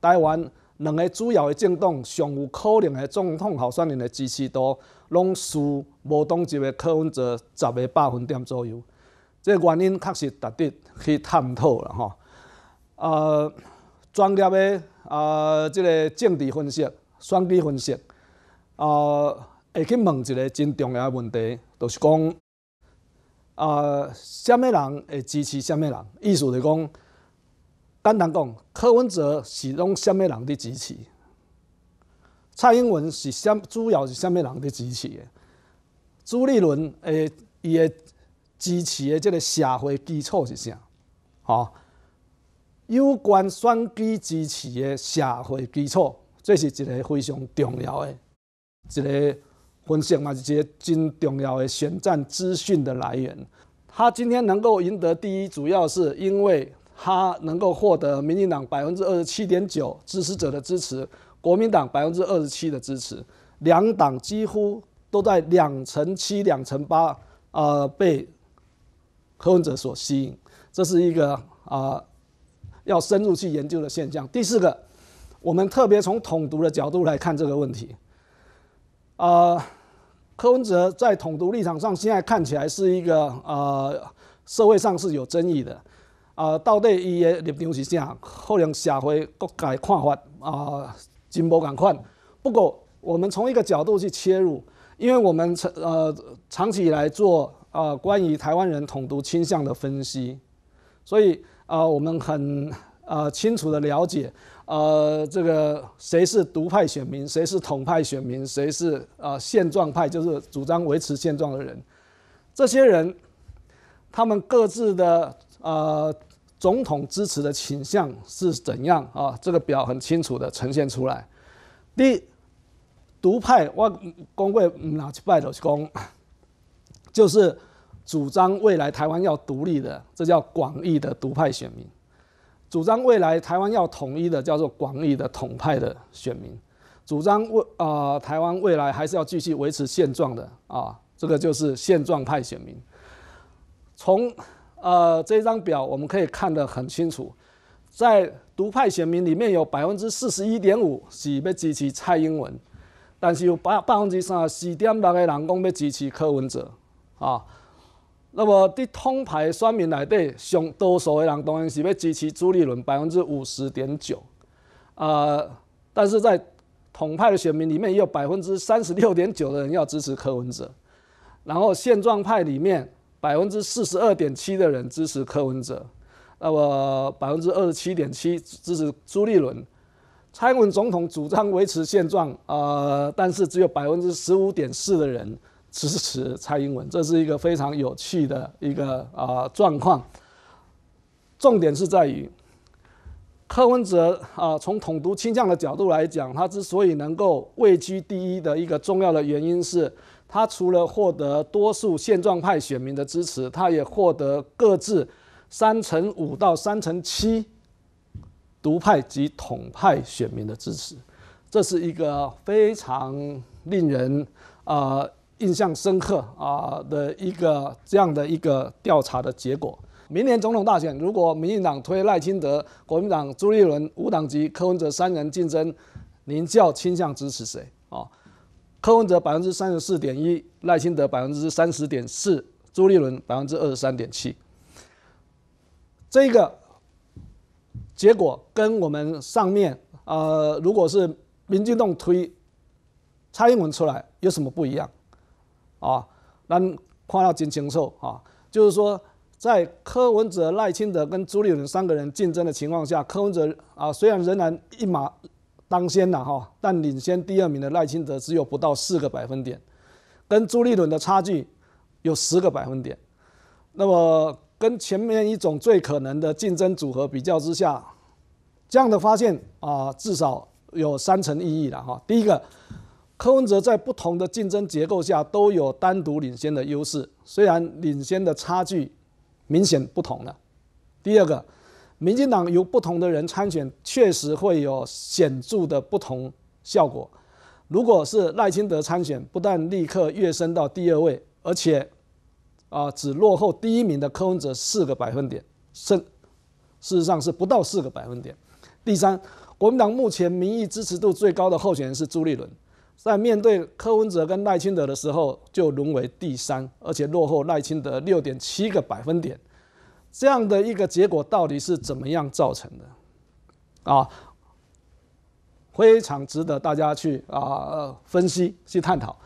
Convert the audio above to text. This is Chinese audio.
台湾两个主要的政党，尚有可能的总统候选人的支持度，拢输无党籍的柯文哲十个百分点左右。这个原因确实值得去探讨了吼。呃，专业的呃即个政治分析、选举分析，呃会去问一个真重要的问题，就是讲，呃，什么人会支持什么人？意思就讲。简单讲，柯文哲是拢虾米人的支持？蔡英文是虾主要是虾米人的支持？朱立伦诶，伊的支持的即个社会基础是啥？吼，有关选举支持的社会基础，这是一个非常重要的一个分析嘛，一个真重要诶，选战资讯的来源。他今天能够赢得第一，主要是因为。他能够获得民进党百分之二十七点九支持者的支持，国民党百分之二十七的支持，两党几乎都在两成七、两成八啊被柯文哲所吸引，这是一个啊要深入去研究的现象。第四个，我们特别从统独的角度来看这个问题。啊，柯文哲在统独立场上，现在看起来是一个啊社会上是有争议的。啊，到底伊的立场是啥？可能社会各界看法啊，真无共款。不过，我们从一个角度去切入，因为我们长呃长期以来做呃关于台湾人统独倾向的分析，所以啊，我们很呃清楚的了解呃，这个谁是独派选民，谁是统派选民，谁是呃现状派，就是主张维持现状的人。这些人，他们各自的呃，总统支持的倾向是怎样啊？这个表很清楚的呈现出来。第一，独派我公会拿去拜的公，就是主张未来台湾要独立的，这叫广义的独派选民；主张未来台湾要统一的，叫做广义的统派的选民；主张未啊台湾未来还是要继续维持现状的啊，这个就是现状派选民。从呃，这张表我们可以看得很清楚，在独派选民里面有百分之四十一点五是要支持蔡英文，但是有百百分之三十四点六的人讲要支持柯文哲啊。那么在统派选民内底，上多数的人当然是要支持朱立伦百分之五十点九啊，但是在统派的选民里面也有百分之三十六点九的人要支持柯文哲，然后现状派里面。百分之四十二点七的人支持柯文哲，那么百分之二十七点七支持朱立伦。蔡英文总统主张维持现状，啊，但是只有百分之十五点四的人支持蔡英文，这是一个非常有趣的一个啊状况。重点是在于柯文哲啊，从统独倾向的角度来讲，他之所以能够位居第一的一个重要的原因是。他除了获得多数现状派选民的支持，他也获得各自三成五到三成七独派及统派选民的支持，这是一个非常令人啊印象深刻啊的一个这样的一个调查的结果。明年总统大选，如果民进党推赖清德，国民党朱立伦，无党籍柯文哲三人竞争，您较倾向支持谁啊？柯文哲百分之三十四点一，赖清德百分之三十点四，朱立伦百分之二十三点七。这个结果跟我们上面呃，如果是民进党推蔡英文出来有什么不一样啊？那看到金清楚啊，就是说在柯文哲、赖清德跟朱立伦三个人竞争的情况下，柯文哲啊虽然仍然一马。当先了哈，但领先第二名的赖清德只有不到四个百分点，跟朱立伦的差距有十个百分点。那么跟前面一种最可能的竞争组合比较之下，这样的发现啊，至少有三层意义了哈。第一个，柯文哲在不同的竞争结构下都有单独领先的优势，虽然领先的差距明显不同了。第二个。民进党由不同的人参选，确实会有显著的不同效果。如果是赖清德参选，不但立刻跃升到第二位，而且啊，只落后第一名的柯文哲四个百分点，是事实上是不到四个百分点。第三，国民党目前民意支持度最高的候选人是朱立伦，在面对柯文哲跟赖清德的时候，就沦为第三，而且落后赖清德六点七个百分点。这样的一个结果到底是怎么样造成的？啊，非常值得大家去啊分析、去探讨。